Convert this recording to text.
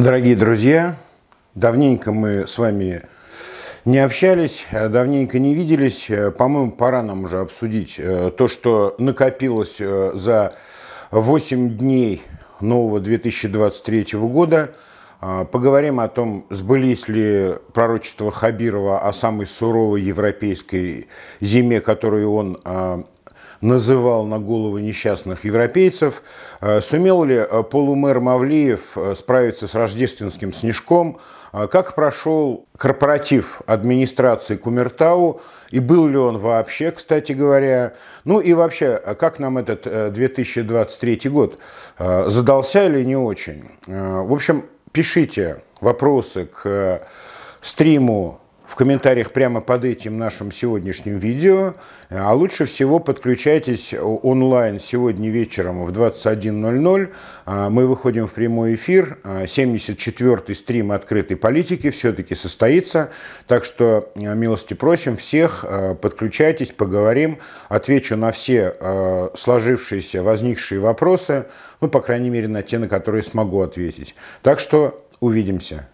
Дорогие друзья, давненько мы с вами не общались, э, давненько не виделись. Э, по-моему, пора нам уже обсудить э, то, что накопилось за 8 дней нового 2023 года. Поговорим о том, сбылись ли пророчества Хабирова о самой суровой европейской зиме, которую он называл на головы несчастных европейцев. Э, сумел ли э, полумэр Мавлиев э, справиться с рождественским снежком? Как прошел корпоратив администрации Кумертау? И был ли он вообще, кстати говоря? Ну и вообще, как нам этот 2023 год? Задался или не очень? В общем, пишите вопросы к стриму комментариях прямо под этим нашим сегодняшним видео. А лучше всего подключайтесь онлайн сегодня вечером в 21.00. А, мы выходим в прямой эфир. 74-й а, стрим открытой политики все-таки состоится. Так что а, милости просим всех, подключайтесь, поговорим. Отвечу на все сложившиеся, возникшие вопросы. Ну, по крайней мере, на те, на которые смогу ответить. Так что увидимся.